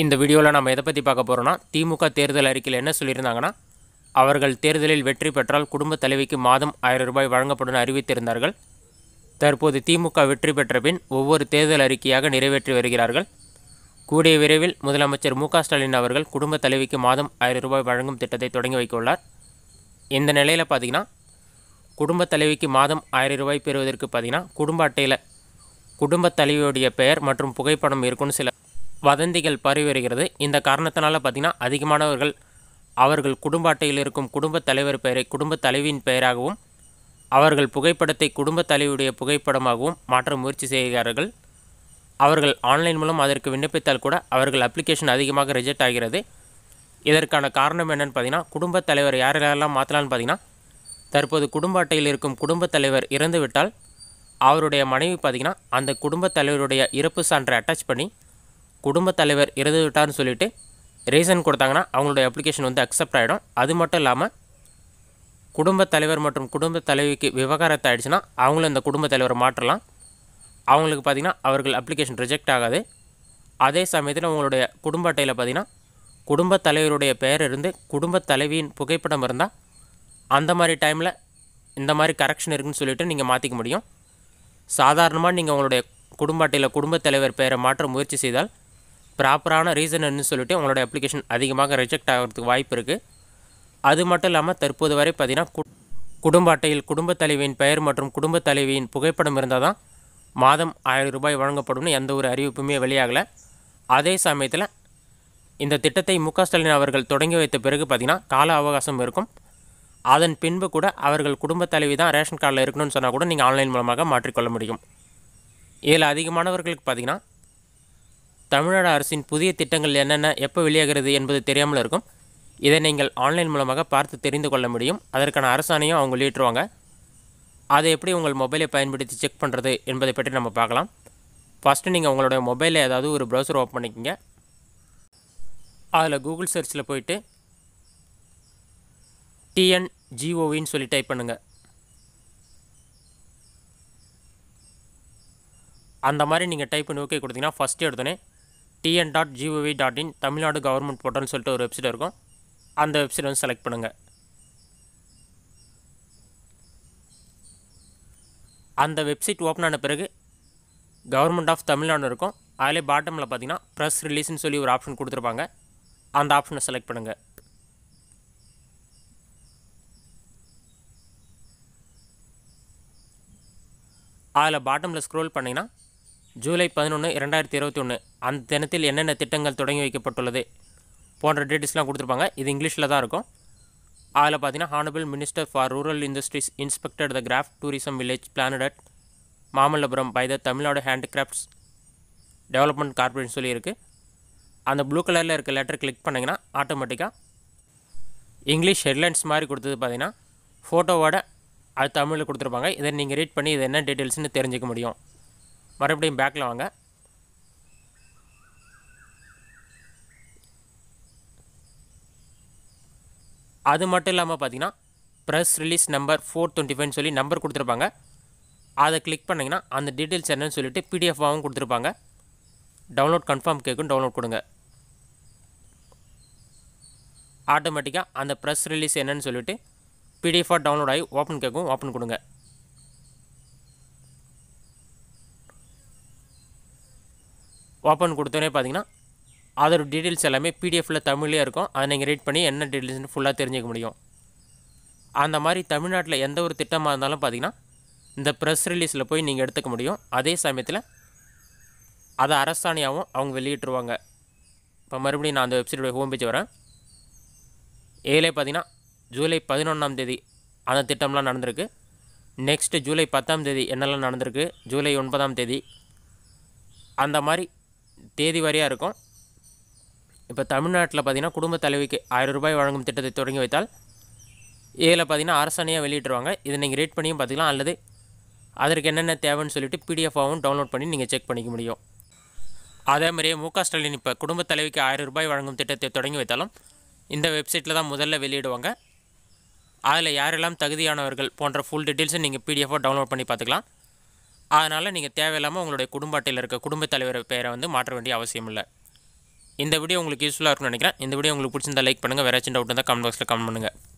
இந்த வீடியோவில் நம்ம எதை பற்றி பார்க்க போகிறோன்னா திமுக தேர்தல் அறிக்கையில் என்ன சொல்லியிருந்தாங்கன்னா அவர்கள் தேர்தலில் வெற்றி பெற்றால் குடும்ப தலைவிக்கு மாதம் ஆயிரம் ரூபாய் வழங்கப்படும் அறிவித்திருந்தார்கள் தற்போது திமுக வெற்றி பெற்ற பின் ஒவ்வொரு தேர்தல் அறிக்கையாக நிறைவேற்றி வருகிறார்கள் கூடிய விரைவில் முதலமைச்சர் மு ஸ்டாலின் அவர்கள் குடும்ப தலைவிக்கு மாதம் ஆயிரம் ரூபாய் வழங்கும் திட்டத்தை தொடங்கி வைக்க உள்ளார் இந்த நிலையில் பார்த்திங்கன்னா குடும்பத் தலைவிக்கு மாதம் ஆயிரம் ரூபாய் பெறுவதற்கு பார்த்திங்கன்னா குடும்ப அட்டையில் குடும்பத் தலைவியுடைய பெயர் மற்றும் புகைப்படம் இருக்குன்னு சில வதந்திகள் பரவி வருகிறது இந்த காரணத்தினால பார்த்திங்கன்னா அதிகமானவர்கள் அவர்கள் குடும்ப அட்டையில் இருக்கும் குடும்பத் தலைவர் பெயரை குடும்பத் தலைவியின் பெயராகவும் அவர்கள் புகைப்படத்தை குடும்பத் தலைவியுடைய புகைப்படமாகவும் மாற்ற முயற்சி செய்கிறார்கள் அவர்கள் ஆன்லைன் மூலம் அதற்கு விண்ணப்பித்தால் கூட அவர்கள் அப்ளிகேஷன் அதிகமாக ரிஜெக்ட் ஆகிறது இதற்கான காரணம் என்னென்னு பார்த்தீங்கன்னா குடும்பத் தலைவர் யாரெல்லாம் மாற்றலான்னு பார்த்தீங்கன்னா தற்போது குடும்ப அட்டையில் இருக்கும் குடும்பத் தலைவர் இறந்துவிட்டால் அவருடைய மனைவி பார்த்திங்கன்னா அந்த குடும்பத் தலைவருடைய இறப்பு சான்றை அட்டாச் பண்ணி குடும்பத் தலைவர் இறந்து விட்டார்னு சொல்லிட்டு ரீசன் கொடுத்தாங்கன்னா அவங்களோட அப்ளிகேஷன் வந்து அக்செப்ட் ஆகிடும் அது மட்டும் இல்லாமல் குடும்பத் தலைவர் மற்றும் குடும்ப தலைவிக்கு விவகாரத்தை ஆகிடுச்சுன்னா அவங்களும் இந்த குடும்பத் தலைவரை மாற்றலாம் அவங்களுக்கு பார்த்திங்கன்னா அவர்கள் அப்ளிகேஷன் ரிஜெக்ட் ஆகாது அதே சமயத்தில் உங்களுடைய குடும்ப அட்டையில் பார்த்திங்கன்னா குடும்பத் தலைவருடைய பெயர் இருந்து குடும்பத் தலைவியின் புகைப்படம் இருந்தால் அந்த மாதிரி டைமில் இந்த மாதிரி கரெக்ஷன் இருக்குதுன்னு சொல்லிவிட்டு நீங்கள் மாற்றிக்க முடியும் சாதாரணமாக நீங்கள் உங்களுடைய குடும்ப அட்டையில் குடும்பத் தலைவர் பெயரை மாற்ற முயற்சி செய்தால் ப்ராப்பரான ரீசன் என்ன சொல்லிட்டு உங்களோட அப்ளிகேஷன் அதிகமாக ரிஜெக்ட் ஆகிறதுக்கு வாய்ப்பு இருக்குது அது மட்டும் இல்லாமல் தற்போது வரை பார்த்தீங்கன்னா குடும்ப அட்டையில் குடும்பத் தலைவியின் பெயர் மற்றும் குடும்பத் தலைவியின் புகைப்படம் இருந்தால் தான் மாதம் ஆயிரம் ரூபாய் வழங்கப்படும்னு எந்த ஒரு அறிவிப்புமே வெளியாகலை அதே சமயத்தில் இந்த திட்டத்தை மு ஸ்டாலின் அவர்கள் தொடங்கி வைத்த பிறகு பார்த்திங்கன்னா கால அவகாசம் இருக்கும் அதன் பின்பு கூட அவர்கள் குடும்ப தலைவி தான் ரேஷன் கார்டில் இருக்கணும்னு சொன்னால் கூட நீங்கள் ஆன்லைன் மூலமாக மாற்றிக்கொள்ள முடியும் இதில் அதிகமானவர்களுக்கு பார்த்திங்கன்னா தமிழ்நாடு அரசின் புதிய திட்டங்கள் என்னென்ன எப்போ வெளியாகிறது என்பது தெரியாமல் இருக்கும் இதை நீங்கள் ஆன்லைன் மூலமாக பார்த்து தெரிந்து கொள்ள முடியும் அதற்கான அரசாணையும் அவங்க வெளியிட்டுருவாங்க அதை எப்படி உங்கள் மொபைலை பயன்படுத்தி செக் பண்ணுறது என்பதை பற்றி நம்ம பார்க்கலாம் ஃபஸ்ட்டு நீங்கள் உங்களுடைய மொபைலில் ஏதாவது ஒரு ப்ரௌசர் ஓப்பன் பண்ணிக்கோங்க அதில் கூகுள் சர்ச்சில் போயிட்டு டிஎன்ஜிஓவின்னு சொல்லி டைப் பண்ணுங்கள் அந்த மாதிரி நீங்கள் டைப் பண்ணி ஓகே கொடுத்தீங்கன்னா ஃபஸ்ட்டு எடுத்தோன்னே TN dot G O V dot in Tamil Nadu government போர்ட்டல்னு சொல்லிட்டு ஒரு வெப்சைட் இருக்கும் அந்த வெப்சைட் வந்து செலக்ட் பண்ணுங்கள் அந்த வெப்சைட் ஓப்பன் ஆன பிறகு கவர்மெண்ட் ஆஃப் தமிழ்நாடு இருக்கும் அதிலே பாட்டமில் பார்த்தீங்கன்னா ப்ரெஸ் ரிலீஸ்னு சொல்லி ஒரு ஆப்ஷன் கொடுத்துருப்பாங்க அந்த ஆப்ஷனை செலக்ட் பண்ணுங்கள் அதில் பாட்டமில் ஸ்க்ரோல் பண்ணிங்கன்னா ஜூலை பதினொன்று இரண்டாயிரத்தி இருபத்தி ஒன்று அந்த தினத்தில் என்னென்ன திட்டங்கள் தொடங்கி வைக்கப்பட்டுள்ளது போன்ற டீட்டெயில்ஸ்லாம் கொடுத்துருப்பாங்க இது இங்கிலீஷில் தான் இருக்கும் அதில் பார்த்தீங்கன்னா honourable minister for rural industries inspector the craft tourism village planet Mamallapuram by the Tamil Nadu handcrafts development corporation சொல்லியிருக்கு அந்த ப்ளூ கலரில் இருக்க லெட்டர் கிளிக் பண்ணிங்கன்னா ஆட்டோமேட்டிக்காக இங்கிலீஷ் ஹெட்லைன்ஸ் மாதிரி கொடுத்தது பார்த்தீங்கன்னா ஃபோட்டோவோட அது தமிழில் கொடுத்துருப்பாங்க இதை நீங்கள் ரீட் பண்ணி இது என்ன டீட்டெயில்ஸ்னு தெரிஞ்சிக்க முடியும் மறுபடியும் பேக்கில் வாங்க அது மட்டும் இல்லாமல் பார்த்தீங்கன்னா press release number four twenty ஃபைவ்னு சொல்லி நம்பர் கொடுத்துருப்பாங்க அதை கிளிக் பண்ணிங்கன்னா அந்த டீட்டெயில்ஸ் என்னன்னு சொல்லிட்டு பிடிஎஃபாகவும் கொடுத்துருப்பாங்க டவுன்லோட் கன்ஃபார்ம் கேட்கும் டவுன்லோட் கொடுங்க ஆட்டோமேட்டிக்காக அந்த ப்ரெஸ் ரிலீஸ் என்னன்னு சொல்லிவிட்டு பிடிஎஃபாக டவுன்லோட் ஆகி ஓப்பன் கேட்கும் ஓப்பன் கொடுங்க ஓப்பன் கொடுத்தோன்னே பார்த்தீங்கன்னா அதோட டீட்டெயில்ஸ் எல்லாமே பிடிஎஃபில் தமிழ்லேயே இருக்கும் அதை நீங்கள் ரீட் பண்ணி என்ன டீட்டெயில்ஸ் ஃபுல்லாக தெரிஞ்சிக்க முடியும் அந்த மாதிரி தமிழ்நாட்டில் எந்த ஒரு திட்டமாக இருந்தாலும் பார்த்திங்கன்னா இந்த ப்ரெஸ் ரிலீஸில் போய் நீங்கள் எடுத்துக்க முடியும் அதே சமயத்தில் அதை அரசாணையாகவும் அவங்க வெளியிட்டுருவாங்க இப்போ மறுபடியும் நான் அந்த வெப்சைட்டோட ஹோம் பேஜ் வரேன் ஏழே பார்த்திங்கன்னா ஜூலை பதினொன்றாம் தேதி அந்த திட்டம்லாம் நடந்திருக்கு நெக்ஸ்ட்டு ஜூலை பத்தாம் தேதி என்னெல்லாம் நடந்திருக்கு ஜூலை ஒன்பதாம் தேதி அந்த மாதிரி தேதி வரையாக இருக்கும் இப்போ தமிழ்நாட்டில் பார்த்திங்கன்னா குடும்ப தலைவிக்கு ஆயிரம் ரூபாய் வழங்கும் திட்டத்தை தொடங்கி வைத்தால் இதில் பார்த்திங்கன்னா அரசாணையாக வெளியிட்டுருவாங்க இதை நீங்கள் ரீட் பண்ணியும் பார்த்துக்கலாம் அல்லது அதற்கு என்னென்ன தேவைன்னு சொல்லிட்டு பிடிஎஃபாகவும் டவுன்லோட் பண்ணி நீங்கள் செக் பண்ணிக்க முடியும் அதே மாதிரியே மு க ஸ்டாலின் இப்போ குடும்ப தலைவிக்கு ஆயிரம் ரூபாய் வழங்கும் திட்டத்தை தொடங்கி வைத்தாலும் இந்த வெப்சைட்டில் தான் முதல்ல வெளியிடுவாங்க அதில் யாரெல்லாம் தகுதியானவர்கள் போன்ற ஃபுல் டீட்டெயில்ஸும் நீங்கள் பிடிஎஃபாக டவுன்லோட் பண்ணி பார்த்துக்கலாம் அதனால் நீங்கள் தேவையில்லாமல் உங்களுடைய குடும்ப அட்டையில் இருக்க குடும்பத் தலைவர் பெயரை வந்து மாற்ற வேண்டிய அவசியம் இல்லை இந்த வீடியோ உங்களுக்கு யூஸ்ஃபுல்லாக இருக்கும்னு நினைக்கிறேன் இந்த வீடியோ உங்களுக்கு பிடிச்சிருந்தால் லைக் பண்ணுங்கள் வேறு ஏதாச்சும் டவுட் இருந்தால் கமெண்ட் பாக்ஸில் கமெண்ட் பண்ணுங்கள்